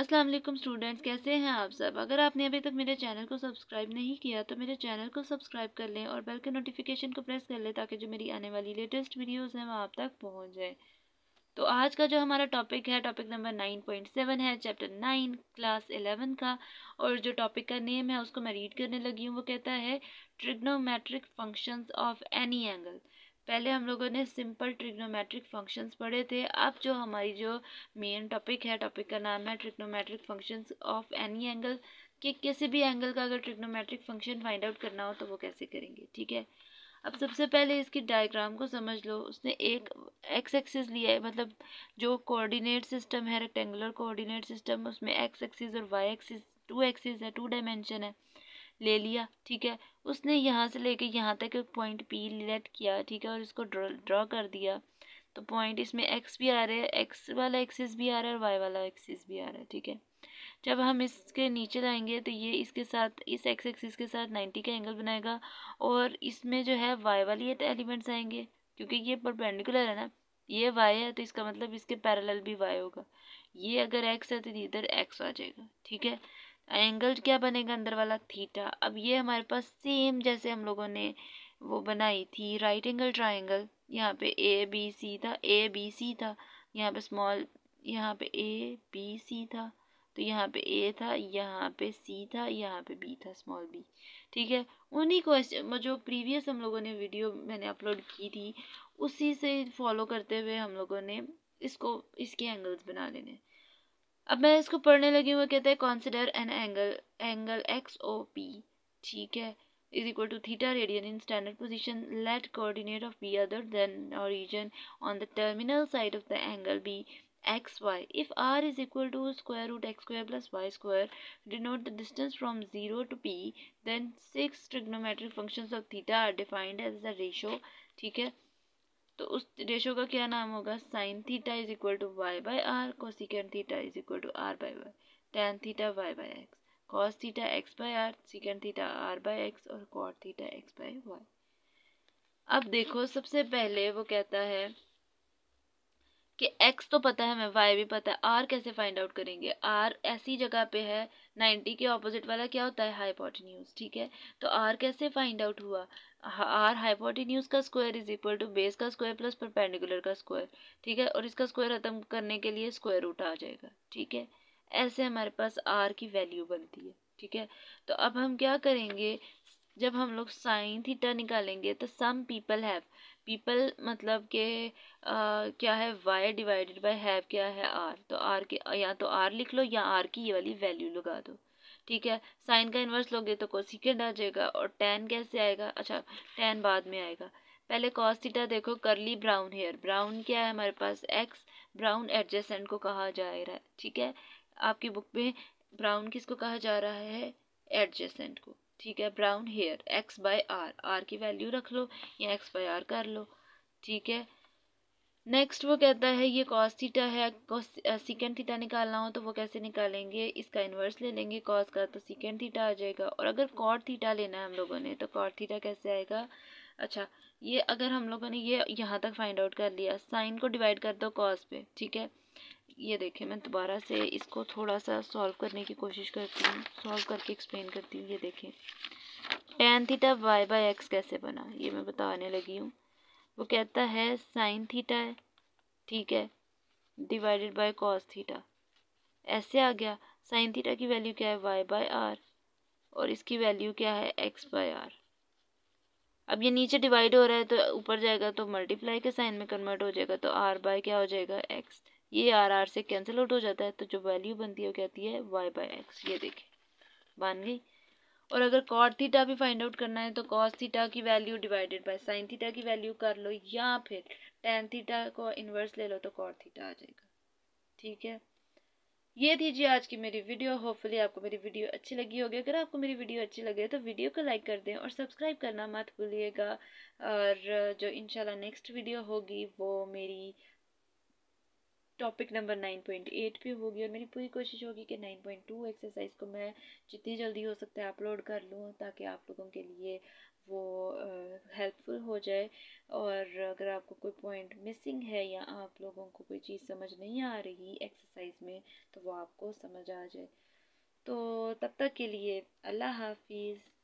अस्सलाम वालेकुम स्टूडेंट्स कैसे हैं आप सब अगर आपने अभी तक मेरे चैनल को सब्सक्राइब नहीं किया तो मेरे चैनल को सब्सक्राइब कर लें और बेल के नोटिफिकेशन को प्रेस कर लें ताकि जो मेरी आने वाली लेटेस्ट वीडियोस हैं वो आप तक पहुंच जाए तो आज का जो हमारा टॉपिक है topic number nine point seven है चैप्टर नाइन क्लास एलेवन का और जो टॉपिक का नेम है उसको मैं रीड करने लगी हूँ वो कहता है trigonometric functions of any angle पहले हम लोगों ने सिंपल ट्रिग्नोमेट्रिक फंक्शंस पढ़े थे अब जो हमारी जो मेन टॉपिक है टॉपिक का नाम है trigonometric functions of any angle कि किसी भी एंगल का अगर ट्रिग्नोमेट्रिक फंक्शन फाइंड आउट करना हो तो वो कैसे करेंगे ठीक है अब सबसे पहले इसकी डायग्राम को समझ लो उसने एक एक्स एक्सिस लिया है मतलब जो कोऑर्डिनेट सिस्टम है रेक्टेंगुलर कोऑर्डिनेट सिस्टम उसमें एक्स एक्सिस और वाई एक्सिस टू एक्सिस है टू डायमेंशन है ले लिया ठीक है उसने यहाँ से लेके यहाँ तक एक पॉइंट पी लेट किया ठीक है और इसको ड्रॉ कर दिया तो पॉइंट इसमें एक्स भी आ रहा है एक्स वाला एक्सिस भी आ रहा है और वाई वाला एक्सिस भी आ रहा है ठीक है जब हम इसके नीचे लाएंगे तो ये इसके साथ इस एक्स एक्सिस के साथ नाइन्टी का एंगल बनाएगा और इसमें जो है वाई वाली एलिमेंट्स आएंगे क्योंकि ये परपेंडिकुलर है ना ये वाई है तो इसका मतलब इसके पैरेलल भी वाई होगा ये अगर एक्स है तो इधर एक्स आ जाएगा ठीक है एंगल क्या बनेगा अंदर वाला थीटा अब ये हमारे पास सेम जैसे हम लोगों ने वो बनाई थी राइट एंगल ट्राइंगल यहाँ पे ए बी सी था ए बी सी था यहाँ पे स्मॉल यहाँ पे ए बी सी था तो यहाँ पे ए था यहाँ पे सी था यहाँ पे बी था स्मॉल बी ठीक है उन्हीं क्वेश्चन जो प्रीवियस हम लोगों ने वीडियो मैंने अपलोड की थी उसी से फॉलो करते हुए हम लोगों ने इसको इसके एंगल्स बना लेने अब मैं इसको पढ़ने लगी हूँ कहते हैं consider an angle angle X O P ठीक है is equal to theta radian in standard position let coordinate of B other than origin on the terminal side of the angle be X Y if R is equal to square root X square plus Y square denote the distance from zero to P then six trigonometric function of theta are defined as the ratio ठीक है तो उस ratio का क्या नाम होगा sine theta is equal to y by r cosecant theta is equal to r by y tan theta y by x cos theta x by r secant theta r by x और cot theta x by y अब देखो सबसे पहले वो कहता है कि x तो पता है हमें y भी पता है r कैसे फाइंड आउट करेंगे r ऐसी जगह पे है 90 के ऑपोजिट वाला क्या होता है हाइपोटिन्यूज ठीक है तो r कैसे फाइंड आउट हुआ आर हाइपोटिन्यूज का square is equal to base का स्क्वायर प्लस परपेंडिकुलर का स्क्वायर ठीक है और इसका स्क्वायर खत्म करने के लिए स्क्वायर रूट आ जाएगा ठीक है ऐसे हमारे पास आर की वैल्यू बनती है ठीक है तो अब हम क्या करेंगे जब हम लोग साइन थीटा निकालेंगे तो सम पीपल हैव पीपल मतलब के आ, क्या है वाई डिवाइडेड बाय हैव क्या है आर तो आर के या तो आर लिख लो या आर की ये वाली वैल्यू लगा दो ठीक है साइन का इन्वर्स लोगे तो कोसिकेंड आ जाएगा और टेन कैसे आएगा अच्छा टेन बाद में आएगा पहले कॉस थीटा देखो करली ब्राउन हेयर ब्राउन क्या है हमारे पास एक्स ब्राउन एडजेसेंट को कहा जा रहा है ठीक है आपकी बुक में ब्राउन किसको कहा जा रहा है एडजेसेंट को ठीक है ब्राउन हेयर एक्स बाय आर आर की वैल्यू रख लो या एक्स बाय आर कर लो ठीक है नेक्स्ट वो कहता है ये कॉस थीटा है कॉस सिकेंड थीटा निकालना हो तो वो कैसे निकालेंगे इसका इन्वर्स ले लेंगे कॉस का तो सिकेंड थीटा आ जाएगा और अगर कॉट थीटा लेना है हम लोगों ने तो कॉट थीटा कैसे आएगा अच्छा ये अगर हम लोगों ने ये यहाँ तक फाइंड आउट कर लिया साइन को डिवाइड कर दो कॉस पे ठीक है ये देखें मैं दोबारा से इसको थोड़ा सा सॉल्व करने की कोशिश करती हूँ सॉल्व करके एक्सप्लेन करती हूँ ये देखें tan theta y by x कैसे बना ये मैं बताने लगी हूँ वो कहता है साइन थीटा है ठीक है डिवाइडेड बाय कॉस थीटा ऐसे आ गया साइन थीटा की वैल्यू क्या है वाई बाय आर और इसकी वैल्यू क्या है एक्स बाय आर अब ये नीचे डिवाइड हो रहा है तो ऊपर जाएगा तो मल्टीप्लाई के साइन में कन्वर्ट हो जाएगा तो आर बाय क्या हो जाएगा एक्स ये आर आर से कैंसिल आउट हो जाता है तो जो वैल्यू बनती है वो कहती है वाई बाई एक्स ये देखें बन गई और अगर कॉट थीटा भी फाइंड आउट करना है तो कॉस थीटा की value divided by sine theta की वैल्यू कर लो या फिर टेन थीटा को इन्वर्स ले लो तो कॉट थीटा आ जाएगा ठीक है ये थी जी आज की मेरी वीडियो होपफुली आपको मेरी वीडियो अच्छी लगी होगी अगर आपको मेरी वीडियो अच्छी लगे तो वीडियो को लाइक कर दें और सब्सक्राइब करना मत भूलिएगा और जो इंशाल्लाह नेक्स्ट वीडियो होगी वो मेरी topic number nine point eight पर होगी और मेरी पूरी कोशिश होगी कि नाइन पॉइंट टू एक्सरसाइज को मैं जितनी जल्दी हो सकता है अपलोड कर लूँ ताकि आप लोगों के लिए वो हेल्पफुल हो जाए और अगर आपको कोई पॉइंट मिसिंग है या आप लोगों को कोई चीज़ समझ नहीं आ रही एक्सरसाइज में तो वो आपको समझ आ जाए तो तब तक के लिए अल्लाह हाफिज़